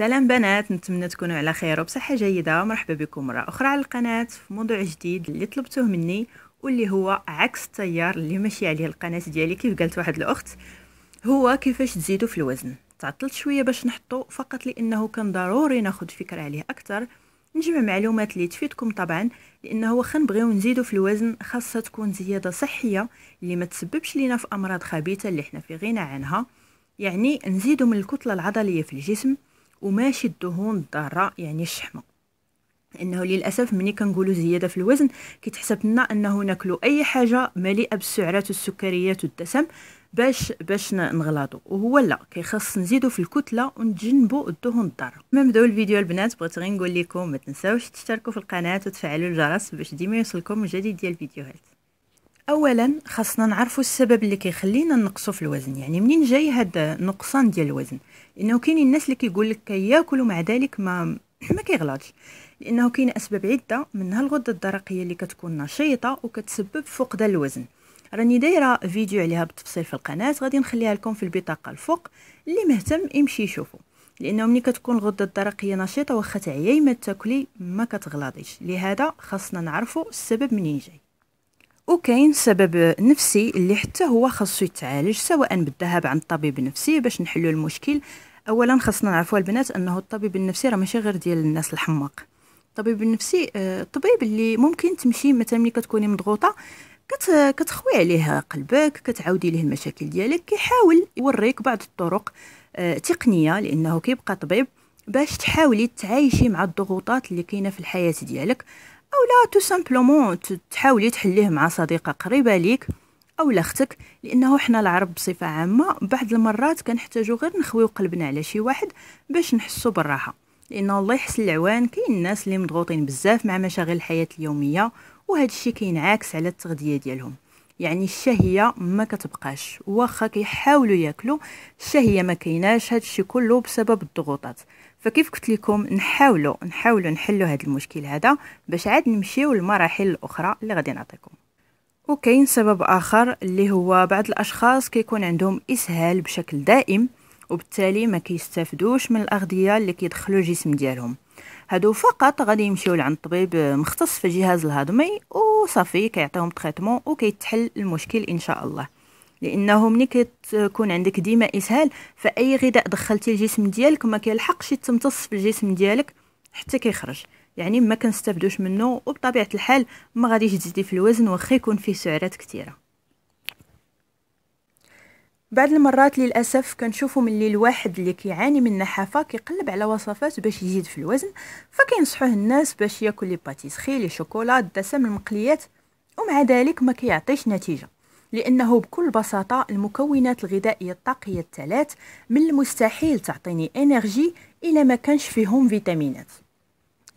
سلام بنات نتمنى تكونوا على خير وبصحة جيدة مرحبا بكم مرة أخرى على القناة في موضوع جديد اللي طلبتوه مني واللي هو عكس التيار اللي ماشي عليه القناة ديالي كيف قالت واحد الأخت هو كيفاش تزيدوا في الوزن تعطلت شوية باش نحطو فقط لأنه كان ضروري ناخد فكرة عليه أكثر نجمع معلومات اللي تفيدكم طبعا لأنه واخا نبغيو نزيدو في الوزن خاصة تكون زيادة صحية اللي ما تسببش لينا في أمراض خبيثة اللي احنا في غنى عنها يعني نزيدو من الكتلة العضلية في الجسم وماشي الدهون الضاره يعني الشحمه لانه للاسف ملي كنقولوا زياده في الوزن كيتحسب لنا انه ناكلوا اي حاجه مليئه بالسعرات والسكريات والدسم باش باش نغلاضو وهو لا كيخص نزيدو في الكتله ونتجنبوا الدهون الضاره ما نبداو الفيديو البنات بغيت غير نقول لكم ما تنساوش تشتركوا في القناه وتفعلوا الجرس باش ديما يوصلكم الجديد ديال الفيديوهات اولا خاصنا نعرفوا السبب اللي كيخلينا نقصوا في الوزن يعني منين جاي هذا النقصان ديال الوزن لانه كاينين الناس اللي كيقول لك كياكل ومع ذلك ما ما كيغلطش لانه كاين اسباب عده منها الغده الدرقيه اللي كتكون نشيطه وكتسبب فقدان الوزن راني دايره فيديو عليها بالتفصيل في القناه غادي نخليها لكم في البطاقه الفوق اللي مهتم يمشي يشوفو لانه ملي كتكون الغده الدرقيه نشيطه واخا تعياي ما تاكلي ما كتغلاضيش لهذا خاصنا نعرفوا السبب منين جاي وكاين سبب نفسي اللي حتى هو خاصو يتعالج سواء بالذهاب عند طبيب نفسي باش نحلو المشكل اولا خاصنا نعرفوا البنات انه الطبيب النفسي راه ماشي غير ديال الناس الحماق الطبيب النفسي الطبيب آه، اللي ممكن تمشي مثلا ملي كتكوني مضغوطه كت كتخوي عليه قلبك كتعاودي ليه المشاكل ديالك كيحاول يوريك بعض الطرق آه، تقنيه لانه كيبقى طبيب باش تحاولي تعايشي مع الضغوطات اللي كاينه في الحياه ديالك او لا تو سامبلومون تحاولي تحليه مع صديقه قريبه ليك او لاختك لانه حنا العرب بصفه عامه بعض المرات كنحتاجو غير نخويو قلبنا على شي واحد باش نحسو بالراحه لانه الله يحسن العوان كاين الناس اللي مضغوطين بزاف مع مشاغل الحياه اليوميه وهذا الشيء كينعكس على التغذيه ديالهم يعني الشهيه ما كتبقاش واخا كيحاولوا ياكلوا الشهيه ما كايناش هذا الشيء كله بسبب الضغوطات فكيف قلت لكم نحاولوا نحاولوا نحلوا هذا المشكل هذا باش عاد نمشيو للمراحل الاخرى اللي غادي نعطيكم وكاين سبب اخر اللي هو بعض الاشخاص كيكون عندهم اسهال بشكل دائم وبالتالي ما كيستافدوش من الاغذيه اللي كيدخلوا الجسم ديالهم هادو فقط غادي يمشيو لعند طبيب مختص في الجهاز الهضمي وصافي كيعطيهم تريتمون وكيتحل المشكل ان شاء الله لانه ملي كتكون عندك ديما اسهال فاي غذاء دخلتي الجسم ديالك ما كيلحقش يتمتص في الجسم ديالك حتى كيخرج يعني ما كنستافدوش منه وبطبيعه الحال ما غاديش تزيدي في الوزن واخا يكون فيه سعرات كثيره بعد المرات للاسف كنشوفوا ملي الواحد اللي كيعاني من النحافه كيقلب على وصفات باش يزيد في الوزن فكينصحوه الناس باش ياكل لي باتيسخي لي شوكولا الدسم المقليات ومع ذلك ما كيعطيش نتيجه لأنه بكل بساطة المكونات الغذائية الطاقية الثلاث من المستحيل تعطيني انرجي إلا ما كانش فيهم فيتامينات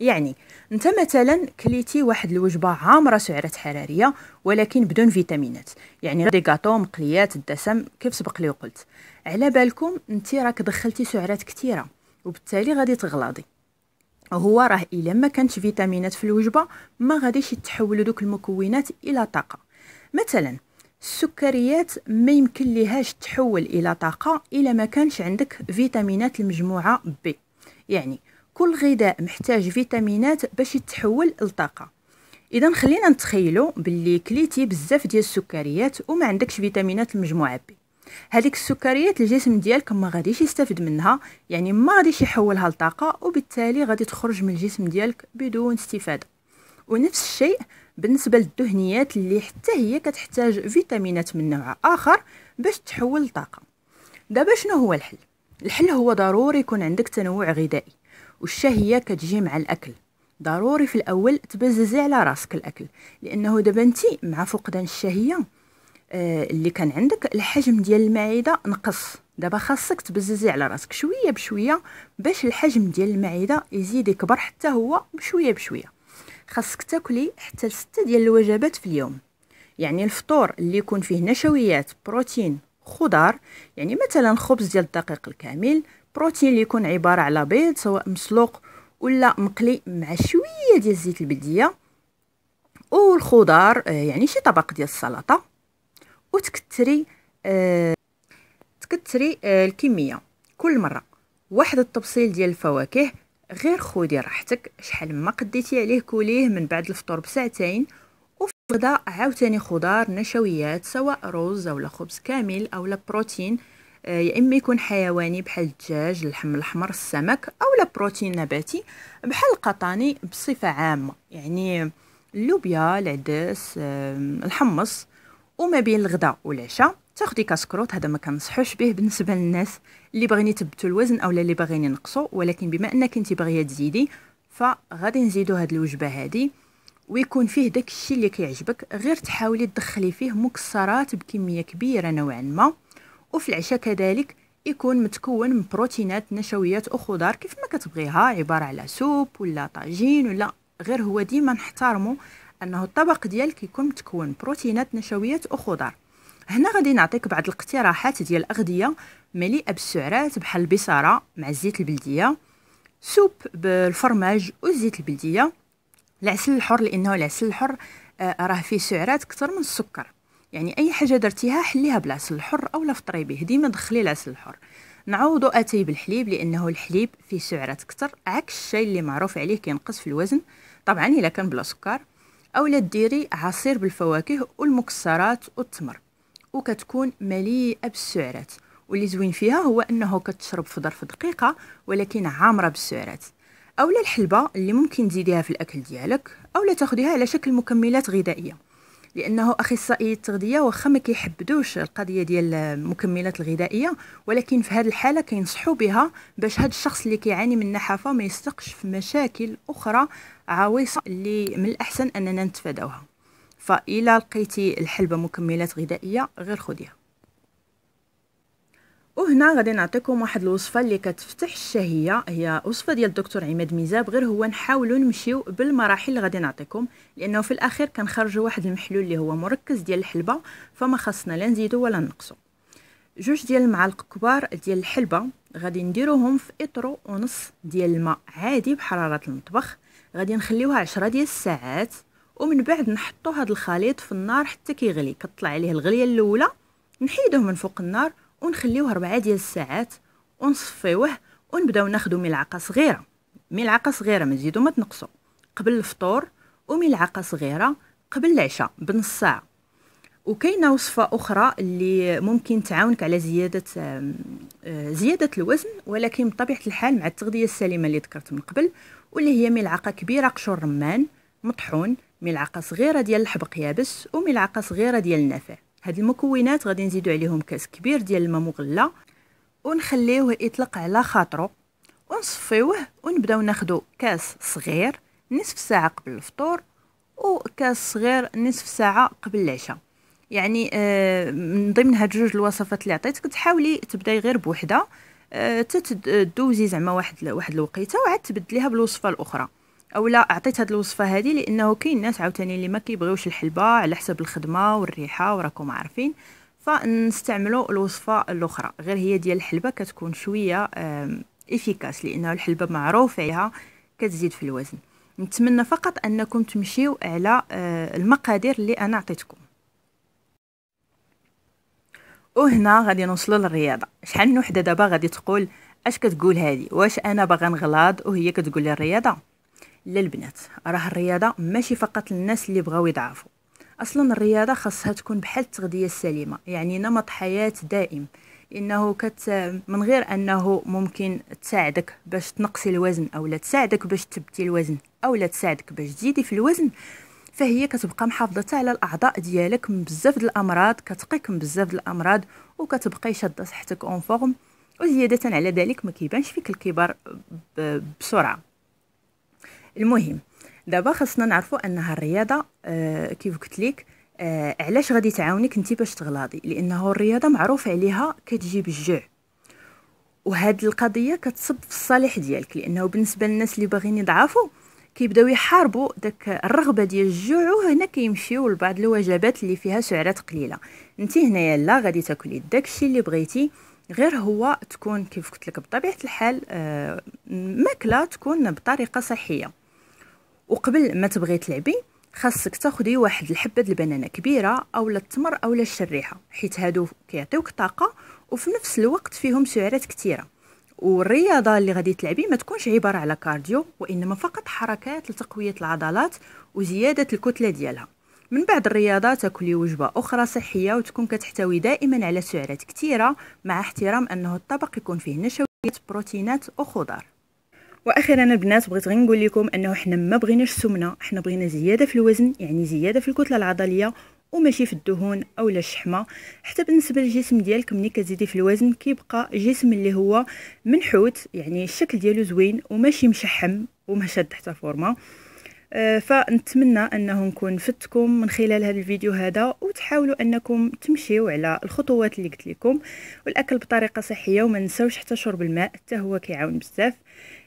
يعني انت مثلا كليتي واحد الوجبه عامره سعرات حراريه ولكن بدون فيتامينات يعني دي غاطو مقليات الدسم كيف سبق لي وقلت على بالكم انت راك دخلتي سعرات كثيره وبالتالي غادي تغلاضي هو راه الا ما كانتش فيتامينات في الوجبه ما غاديش يتحولوا دوك المكونات الى طاقه مثلا السكريات ما يمكن ليهاش تحول الى طاقه الا ما كانش عندك فيتامينات المجموعه بي يعني كل غذاء محتاج فيتامينات باش يتحول لطاقه اذا خلينا نتخيلوا باللي كليتي بزاف ديال السكريات وما عندكش فيتامينات المجموعه بي هذيك السكريات الجسم ديالك ما غاديش يستافد منها يعني ما غاديش يحولها لطاقه وبالتالي غادي تخرج من الجسم ديالك بدون استفاده ونفس الشيء بالنسبه للدهنيات اللي حتى هي كتحتاج فيتامينات من نوع اخر باش تحول الطاقه دابا شنو هو الحل الحل هو ضروري يكون عندك تنوع غذائي والشهيه كتجي مع الاكل ضروري في الاول تبززي على راسك الاكل لانه دابا انت مع فقدان الشهيه آه، اللي كان عندك الحجم ديال المعده نقص دابا خاصك تبززي على راسك شويه بشويه باش الحجم ديال المعده يزيد يكبر حتى هو بشويه بشويه خاصك تاكلي حتى لستة ديال الوجبات في اليوم يعني الفطور اللي يكون فيه نشويات بروتين خضار يعني مثلا خبز ديال الدقيق الكامل بروتين اللي يكون عباره على بيض سواء مسلوق ولا مقلي مع شويه ديال زيت البديه والخضار آه، يعني شي طبق ديال السلطه وتكتري أه تكثري أه الكميه كل مره واحد التبصيل ديال الفواكه غير خودي راحتك شحال ما قديتي عليه كوليه من بعد الفطور بساعتين وفي الغداء عاوتاني خضار نشويات سواء رز اولا خبز كامل اولا بروتين آه، يا اما يكون حيواني بحال الدجاج اللحم الاحمر السمك اولا بروتين نباتي بحال القطاني بصفه عامه يعني اللوبيا العدس الحمص وما بين الغداء والعشاء تاخدي كاسكروت هذا ما كنصحوش به بالنسبه للناس اللي باغيين يثبتوا الوزن اولا اللي باغيين ينقصوا ولكن بما انك انت باغيه تزيدي فغادي نزيدو هاد الوجبه هادي ويكون فيه داك الشيء اللي كيعجبك غير تحاولي تدخلي فيه مكسرات بكميه كبيره نوعا ما وفي العشاء كذلك يكون متكون من بروتينات نشويات وخضار كيف ما كتبغيها عباره على سوب ولا طاجين ولا غير هو ديما نحترمه انه الطبق ديالك يكون متكون بروتينات نشويات وخضار هنا غادي نعطيك بعض الاقتراحات ديال الاغذيه مليئه بالسعرات بحال البصاره مع الزيت البلديه سوب بالفرماج والزيت البلديه العسل الحر لانه العسل الحر آه راه فيه سعرات اكثر من السكر يعني اي حاجه درتيها حليها بالعسل الحر اولا فطري ديما دخلي العسل الحر نعوضو اتاي بالحليب لانه الحليب فيه سعرات اكثر عكس الشاي اللي معروف عليه كينقص في الوزن طبعا الا كان بلا سكر اولا ديري عصير بالفواكه والمكسرات والتمر وكتكون مليئه بالسعرات واللي زوين فيها هو انه كتشرب في ظرف دقيقه ولكن عامره بالسعرات اولا الحلبه اللي ممكن تزيديها في الاكل ديالك اولا تاخديها على شكل مكملات غذائيه لانه اخصائي التغذيه واخا ما كيحبدوش القضيه ديال المكملات الغذائيه ولكن في هذه الحاله كينصحوا بها باش هذا الشخص اللي كيعاني من النحافه ما يستقش في مشاكل اخرى عويصه اللي من الاحسن اننا نتفاداوها فإلا لقيتي الحلبة مكملات غذائية غير خديها وهنا غادي نعطيكم واحد الوصفه اللي كتفتح الشهيه هي وصفه ديال الدكتور عماد ميزاب غير هو نحاولوا نمشيو بالمراحل اللي غادي نعطيكم لانه في الاخير كنخرجوا واحد المحلول اللي هو مركز ديال الحلبه فما خاصنا لا نزيدو ولا نقصو جوج ديال المعالق كبار ديال الحلبه غادي نديروهم في اطرو ونص ديال الماء عادي بحراره المطبخ غادي نخليوها عشرة ديال الساعات ومن بعد نحطو هاد الخليط في النار حتى كيغلي كطلع عليه الغليه الاولى نحيدوه من فوق النار ونخليوه ربعة ديال الساعات ونصفيوه ونبداو ناخدو ملعقه صغيره ملعقه صغيره مزيدو ما تنقصو قبل الفطور وملعقه صغيره قبل العشاء بنص ساعه وكاينه وصفه اخرى اللي ممكن تعاونك على زياده آه، زياده الوزن ولكن بطبيعه الحال مع التغذيه السليمه اللي ذكرت من قبل واللي هي ملعقه كبيره قشور رمان مطحون ملعقه صغيره ديال الحبق يابس وملعقه صغيره ديال النافع هاد المكونات غادي نزيدو عليهم كاس كبير ديال الماء مغلى ونخليوه يطلق على خاطرو ونصفيوه ونبداو ناخدو كاس صغير نصف ساعه قبل الفطور وكاس صغير نصف ساعه قبل العشاء يعني آه، من ضمن هاد جوج الوصفات اللي عطيتك تحاولي تبداي غير بوحده آه، تدوزي زعما واحد واحد الوقيته وعاد تبدليها بالوصفه الاخرى او لا عطيت هاد الوصفه هذه لانه كاين ناس عاوتاني اللي ما كيبغيوش الحلبه على حسب الخدمه والريحه وراكم عارفين فنستعملوا الوصفه الاخرى غير هي ديال الحلبه كتكون شويه افيكاس لانه الحلبه معروف عليها كتزيد في الوزن نتمنى فقط انكم تمشيو على آه، المقادير اللي انا عطيتكم وهنا غادي نوصلوا للرياضه شحال من وحده دابا غادي تقول اش كتقول هذه واش انا باغا نغلاض وهي كتقول لي الرياضه للبنات راه الرياضه ماشي فقط للناس اللي بغاو يضعفوا اصلا الرياضه خاصها تكون بحال التغذيه السليمه يعني نمط حياه دائم انه كت من غير انه ممكن تساعدك باش تنقصي الوزن او لا تساعدك باش تبدي الوزن او لا تساعدك باش تزيدي في الوزن فهي كتبقى محافظه على الاعضاء ديالك من بزاف ديال الامراض كتقيك من بزاف ديال الامراض وكتبقى شاده صحتك اون فورم وزياده على ذلك ما كيبانش فيك الكبر بسرعه المهم دابا خصنا نعرفوا انها الرياضه آه كيف قلت لك آه علاش غادي تعاونك انت باش تغلاضي لانه الرياضه معروف عليها كتجيب الجوع وهاد القضيه كتصب في الصالح ديالك لانه بالنسبه للناس اللي باغيين يضعفوا كيبداو يحاربوا داك الرغبه ديال الجوع وهنا كيمشيو لبعض الوجبات اللي فيها سعرات قليله انت هنايا لا غادي تاكلي داكشي اللي بغيتي غير هو تكون كيف قلت لك بطبيعه الحال آه ماكله تكون بطريقه صحيه وقبل ما تبغي تلعبي خاصك تاخدي واحد الحبه البنانه كبيره اولا التمر اولا الشريحه حيت هادو كيعطيوك طاقه وفي نفس الوقت فيهم سعرات كثيره والرياضه اللي غادي تلعبي ما تكونش عباره على كارديو وانما فقط حركات لتقويه العضلات وزياده الكتله ديالها من بعد الرياضه تاكلي وجبه اخرى صحيه وتكون كتحتوي دائما على سعرات كثيره مع احترام انه الطبق يكون فيه نشويات بروتينات وخضار واخيرا البنات بغيت غير نقول لكم انه حنا ما بغيناش السمنه حنا بغينا زياده في الوزن يعني زياده في الكتله العضليه وماشي في الدهون اولا الشحمه حتى بالنسبه للجسم ديالك ملي كتزيدي في الوزن كيبقى جسم اللي هو منحوت يعني الشكل ديالو زوين وماشي مشحم وما شاد حتى فورمه آه، فنتمنى انه نكون فدتكم من خلال هذا الفيديو هذا وتحاولوا انكم تمشيو على الخطوات اللي قلت لكم والاكل بطريقه صحيه وما نساوش حتى شرب الماء حتى هو كيعاون بزاف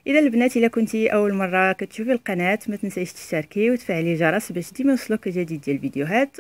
اذا البنات الا كنتي اول مره كتشوفي القناه ما تنسيش تشتركي وتفعلي الجرس باش ديما يوصلك جديد ديال الفيديوهات